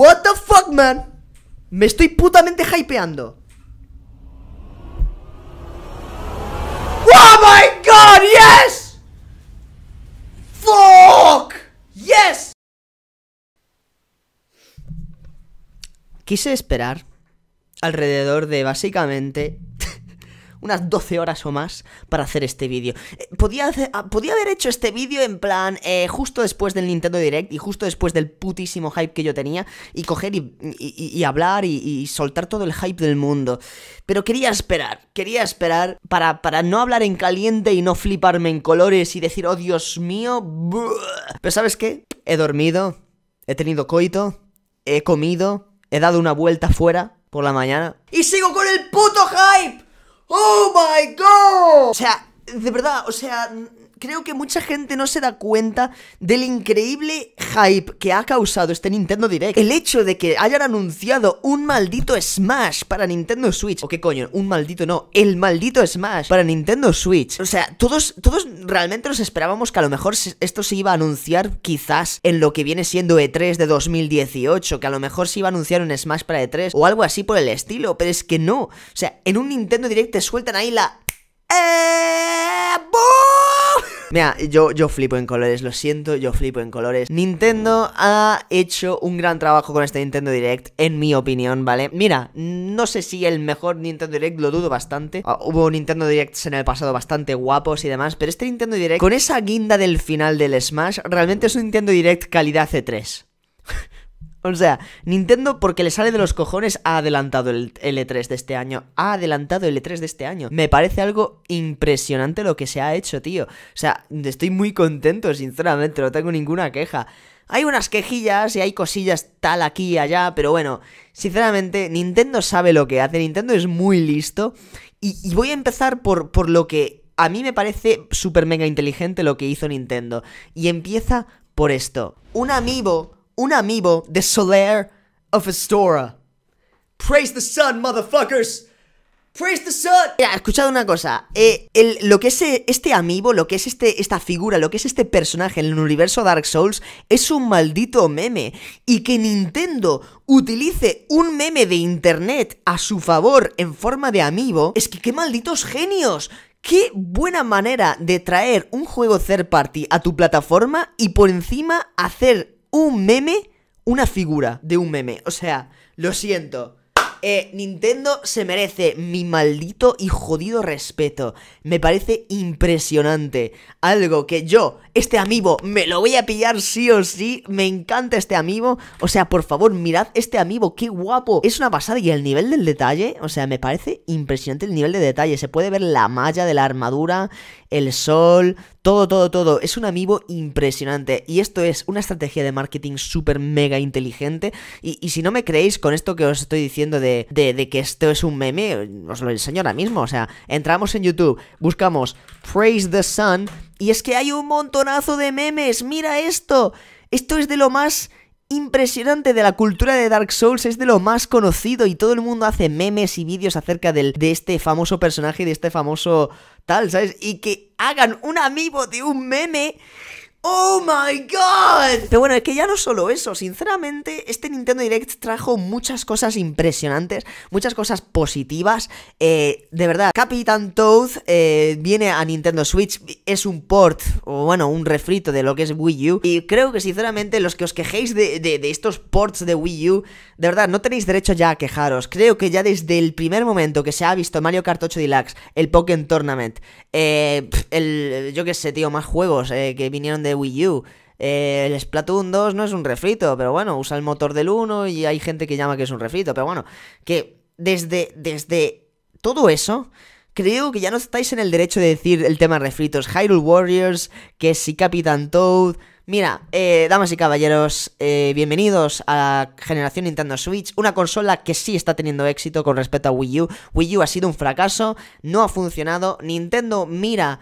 What the fuck, man. Me estoy putamente hypeando. Oh my god, yes. Fuck. Yes. Quise esperar alrededor de básicamente unas 12 horas o más para hacer este vídeo. Eh, podía, ah, podía, haber hecho este vídeo en plan eh, justo después del Nintendo Direct y justo después del putísimo hype que yo tenía y coger y, hablar y, soltar todo el hype del mundo. Pero quería esperar, quería esperar para, para no hablar en caliente y no fliparme en colores y decir, oh Dios mío, pero ¿sabes qué? He dormido, he tenido coito, he comido, he dado una vuelta fuera por la mañana y sigo con el puto hype. ¡Oh my god! O sea, de verdad, o sea, creo que mucha gente no se da cuenta del increíble hype que ha causado este Nintendo Direct. El hecho de que hayan anunciado un maldito Smash para Nintendo Switch. O qué coño, un maldito no, el maldito Smash para Nintendo Switch. O sea, todos, todos realmente nos esperábamos que a lo mejor esto se iba a anunciar quizás en lo que viene siendo E3 de 2018, que a lo mejor se iba a anunciar un Smash para E3 o algo así por el estilo, pero es que no. O sea, en un Nintendo Direct te sueltan ahí la... ¡Eh! Mira, yo, yo flipo en colores, lo siento, yo flipo en colores. Nintendo ha hecho un gran trabajo con este Nintendo Direct, en mi opinión, ¿vale? Mira, no sé si el mejor Nintendo Direct, lo dudo bastante. Ah, hubo Nintendo Directs en el pasado bastante guapos y demás, pero este Nintendo Direct, con esa guinda del final del Smash, realmente es un Nintendo Direct calidad C3. O sea, Nintendo porque le sale de los cojones ha adelantado el e 3 de este año. Ha adelantado el e 3 de este año. Me parece algo impresionante lo que se ha hecho, tío. O sea, estoy muy contento, sinceramente, no tengo ninguna queja. Hay unas quejillas y hay cosillas tal aquí y allá, pero bueno, sinceramente, Nintendo sabe lo que hace, Nintendo es muy listo. Y, voy a empezar por, por lo que a mí me parece súper mega inteligente lo que hizo Nintendo. Y empieza por esto. Un amiibo un amiibo de Solaire of Astora. Praise the sun, motherfuckers. Praise the sun. Mira, escuchad una cosa. Eh, lo que es eh, este amigo, lo que es este, esta figura, lo que es este personaje en el universo Dark Souls, es un maldito meme. Y que Nintendo utilice un meme de internet a su favor en forma de amigo. es que qué malditos genios. Qué buena manera de traer un juego third party a tu plataforma y por encima hacer un meme, una figura de un meme. O sea, lo siento. Eh, Nintendo se merece mi maldito y jodido respeto. Me parece impresionante. Algo que yo, este amigo me lo voy a pillar sí o sí, me encanta este amigo, o sea, por favor, mirad este amigo, qué guapo, es una pasada y el nivel del detalle, o sea, me parece impresionante el nivel de detalle, se puede ver la malla de la armadura, el sol, todo, todo, todo, es un amigo impresionante y esto es una estrategia de marketing súper mega inteligente y, si no me creéis con esto que os estoy diciendo de, de, de que esto es un meme, os lo enseño ahora mismo, o sea, entramos en YouTube, buscamos Praise the Sun, y es que hay un montonazo de memes, mira esto. Esto es de lo más impresionante de la cultura de Dark Souls, es de lo más conocido y todo el mundo hace memes y vídeos acerca del, de este famoso personaje y de este famoso tal, ¿sabes? Y que hagan un amigo de un meme ¡Oh my god! Pero bueno, es que ya no solo eso, sinceramente, este Nintendo Direct trajo muchas cosas impresionantes, muchas cosas positivas. Eh, de verdad, Capitán Toad eh, viene a Nintendo Switch, es un port, o bueno, un refrito de lo que es Wii U. Y creo que sinceramente, los que os quejéis de, estos ports de Wii U, de verdad, no tenéis derecho ya a quejaros. Creo que ya desde el primer momento que se ha visto Mario Kart 8 Deluxe, el Pokémon Tournament, eh, el, yo qué sé, tío, más juegos que vinieron de Wii U. Eh, el Splatoon 2 no es un refrito, pero bueno, usa el motor del 1 y hay gente que llama que es un refrito, pero bueno, que desde, desde todo eso, creo que ya no estáis en el derecho de decir el tema refritos. Hyrule Warriors, que si Capitán Toad. Mira, eh, damas y caballeros, eh, bienvenidos a generación Nintendo Switch, una consola que sí está teniendo éxito con respecto a Wii U. Wii U ha sido un fracaso, no ha funcionado. Nintendo mira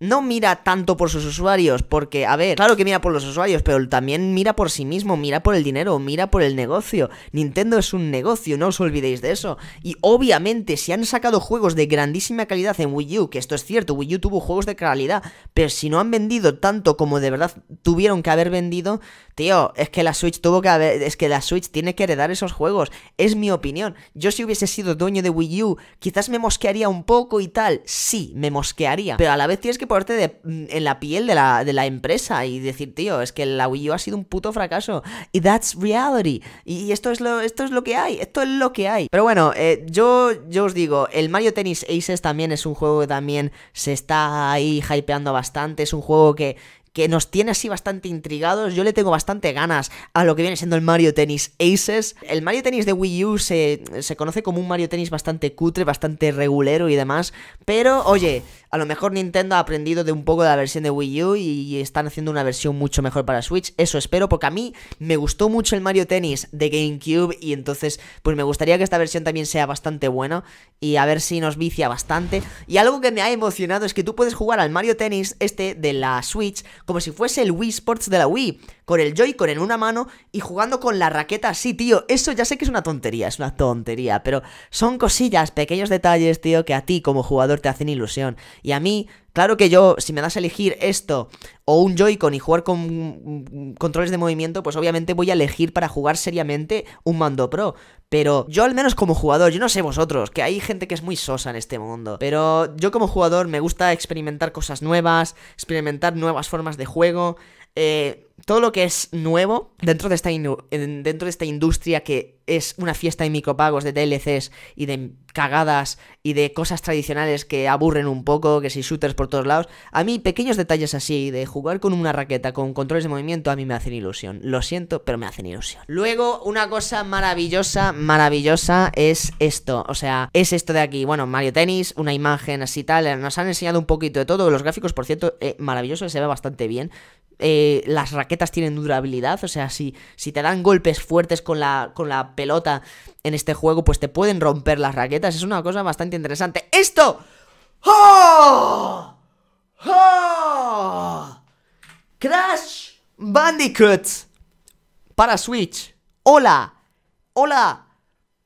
no mira tanto por sus usuarios, porque, a ver, claro que mira por los usuarios, pero también mira por sí mismo, mira por el dinero, mira por el negocio. Nintendo es un negocio, no os olvidéis de eso. Y obviamente, si han sacado juegos de grandísima calidad en Wii U, que esto es cierto, Wii U tuvo juegos de calidad, pero si no han vendido tanto como de verdad tuvieron que haber vendido, Tío, es que la Switch tuvo que haber. Es que la Switch tiene que heredar esos juegos. Es mi opinión. Yo, si hubiese sido dueño de Wii U, quizás me mosquearía un poco y tal. Sí, me mosquearía. Pero a la vez tienes que ponerte mm, en la piel de la, de la, empresa y decir, tío, es que la Wii U ha sido un puto fracaso. Y that's reality. Y, esto, es lo, esto es lo que hay. Esto es lo que hay. Pero bueno, eh, yo, yo os digo, el Mario Tennis Aces también es un juego que también se está ahí hypeando bastante. Es un juego que que nos tiene así bastante intrigados. Yo le tengo bastante ganas a lo que viene siendo el Mario Tennis Aces. El Mario Tennis de Wii U se, se conoce como un Mario Tennis bastante cutre, bastante regulero y demás. Pero, oye, a lo mejor Nintendo ha aprendido de un poco de la versión de Wii U y están haciendo una versión mucho mejor para Switch. Eso espero, porque a mí me gustó mucho el Mario Tennis de GameCube y entonces pues me gustaría que esta versión también sea bastante buena y a ver si nos vicia bastante. Y algo que me ha emocionado es que tú puedes jugar al Mario Tennis este de la Switch como si fuese el Wii Sports de la Wii, con el Joy-Con en una mano y jugando con la raqueta así, tío. Eso ya sé que es una tontería, es una tontería, pero son cosillas, pequeños detalles, tío, que a ti como jugador te hacen ilusión. Y a mí, claro que yo, si me das a elegir esto o un Joy-Con y jugar con mm, controles de movimiento, pues obviamente voy a elegir para jugar seriamente un mando pro. Pero yo al menos como jugador, yo no sé vosotros, que hay gente que es muy sosa en este mundo. Pero yo como jugador me gusta experimentar cosas nuevas, experimentar nuevas formas de juego. Eh, todo lo que es nuevo dentro de, esta dentro de esta industria que es una fiesta de micropagos, de DLCs y de cagadas y de cosas tradicionales que aburren un poco, que si shooters por todos lados, a mí pequeños detalles así de jugar con una raqueta con controles de movimiento a mí me hacen ilusión. Lo siento, pero me hacen ilusión. Luego, una cosa maravillosa, maravillosa es esto, o sea, es esto de aquí. Bueno, Mario Tennis, una imagen así tal, nos han enseñado un poquito de todo, los gráficos por cierto, eh, maravilloso, se ve bastante bien. Eh, las raquetas tienen durabilidad, o sea, si, si te dan golpes fuertes con la, con la pelota en este juego, pues te pueden romper las raquetas, es una cosa bastante interesante. ¡Esto! ¡Oh! Crash Bandicoot para Switch. Hola, hola,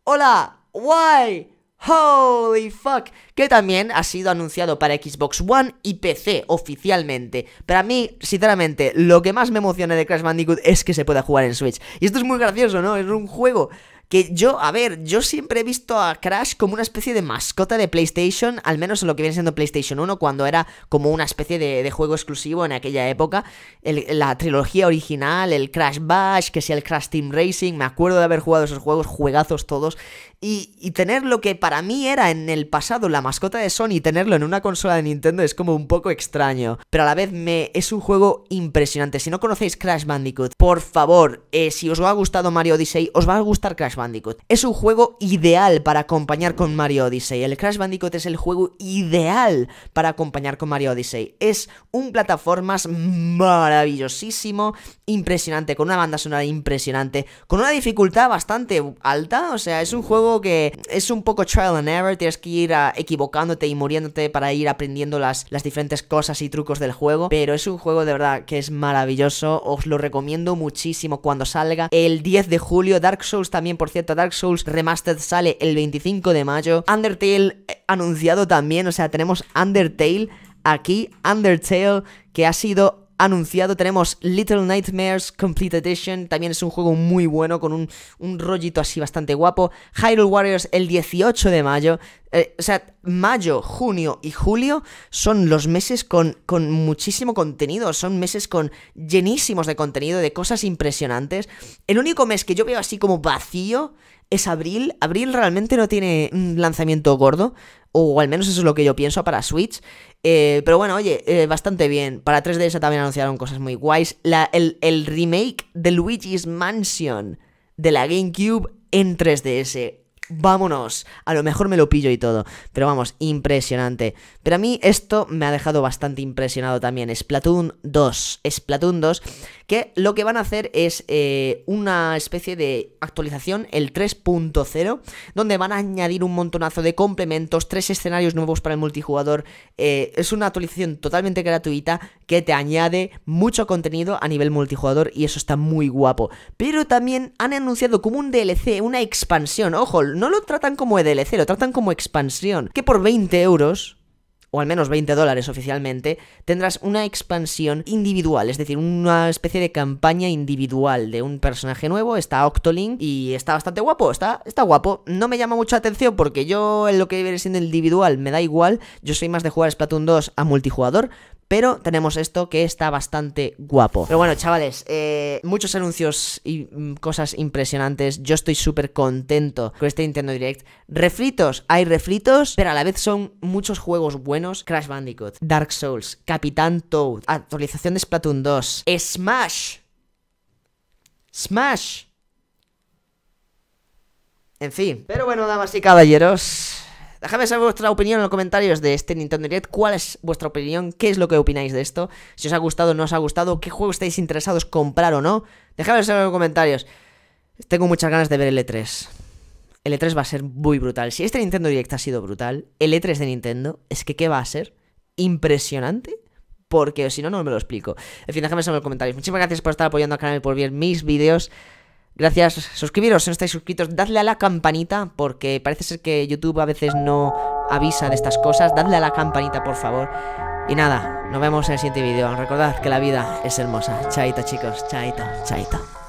hola, why Holy fuck, que también ha sido anunciado para Xbox One y PC oficialmente. Para mí, sinceramente, lo que más me emociona de Crash Bandicoot es que se pueda jugar en Switch. Y esto es muy gracioso, ¿no? Es un juego que yo, a ver, yo siempre he visto a Crash como una especie de mascota de PlayStation, al menos en lo que viene siendo PlayStation 1, cuando era como una especie de, juego exclusivo en aquella época. la trilogía original, el Crash Bash, que sea el Crash Team Racing, me acuerdo de haber jugado esos juegos, juegazos todos. Y, tener lo que para mí era en el pasado la mascota de Sony, tenerlo en una consola de Nintendo es como un poco extraño. Pero a la vez me, es un juego impresionante. Si no conocéis Crash Bandicoot, por favor, eh, si os ha gustado Mario Odyssey, os va a gustar Crash Bandicoot. Es un juego ideal para acompañar con Mario Odyssey. El Crash Bandicoot es el juego ideal para acompañar con Mario Odyssey. Es un plataformas maravillosísimo impresionante, con una banda sonora impresionante, con una dificultad bastante alta. O sea, es un juego que es un poco trial and error, tienes que ir equivocándote y muriéndote para ir aprendiendo las, las diferentes cosas y trucos del juego. Pero es un juego de verdad que es maravilloso, os lo recomiendo muchísimo cuando salga el 10 de julio. Dark Souls también, por cierto, Dark Souls Remastered sale el 25 de mayo. Undertale eh, anunciado también, o sea, tenemos Undertale aquí, Undertale, que ha sido anunciado. Tenemos Little Nightmares Complete Edition, también es un juego muy bueno con un, rollito así bastante guapo. Hyrule Warriors el 18 de mayo, eh, o sea, mayo, junio y julio son los meses con, con, muchísimo contenido, son meses con llenísimos de contenido, de cosas impresionantes. El único mes que yo veo así como vacío es abril. Abril realmente no tiene un lanzamiento gordo, o al menos eso es lo que yo pienso para Switch. Eh, pero bueno, oye, eh, bastante bien. Para 3DS también anunciaron cosas muy guays. el, el remake de Luigi's Mansion de la GameCube en 3DS vámonos. A lo mejor me lo pillo y todo. Pero vamos, impresionante. Pero a mí esto me ha dejado bastante impresionado también. Splatoon 2. Splatoon 2. Que lo que van a hacer es eh, una especie de actualización, el 3.0, donde van a añadir un montonazo de complementos, tres escenarios nuevos para el multijugador. Eh, es una actualización totalmente gratuita que te añade mucho contenido a nivel multijugador y eso está muy guapo. Pero también han anunciado como un DLC, una expansión. Ojo, no lo tratan como e DLC, lo tratan como expansión. Que por 20 euros o al menos 20 dólares oficialmente, tendrás una expansión individual, es decir, una especie de campaña individual de un personaje nuevo, está Octolink y está bastante guapo, está, está guapo, no me llama mucha atención porque yo en lo que viene siendo individual me da igual, yo soy más de jugar Splatoon 2 a multijugador, pero tenemos esto que está bastante guapo. Pero bueno, chavales, eh, muchos anuncios y mm, cosas impresionantes. Yo estoy súper contento con este Nintendo Direct. Refritos, hay refritos, pero a la vez son muchos juegos buenos. Crash Bandicoot, Dark Souls, Capitán Toad, actualización de Splatoon 2, Smash. Smash. En fin. Pero bueno, damas y caballeros, Dejadme saber vuestra opinión en los comentarios de este Nintendo Direct. ¿Cuál es vuestra opinión? ¿Qué es lo que opináis de esto? Si os ha gustado o no os ha gustado, qué juego estáis interesados comprar o no. Dejadme saber en los comentarios. Tengo muchas ganas de ver el E3. El E3 va a ser muy brutal. Si este Nintendo Direct ha sido brutal, el E3 de Nintendo es que ¿qué va a ser? Impresionante porque si no, no me lo explico. En fin, déjame saber en los comentarios. Muchísimas gracias por estar apoyando al canal y por ver mis vídeos. Gracias, suscribiros si no estáis suscritos, dadle a la campanita porque parece ser que YouTube a veces no avisa de estas cosas, dadle a la campanita por favor. Y nada, nos vemos en el siguiente vídeo. Recordad que la vida es hermosa. Chaito chicos, chaito, chaito.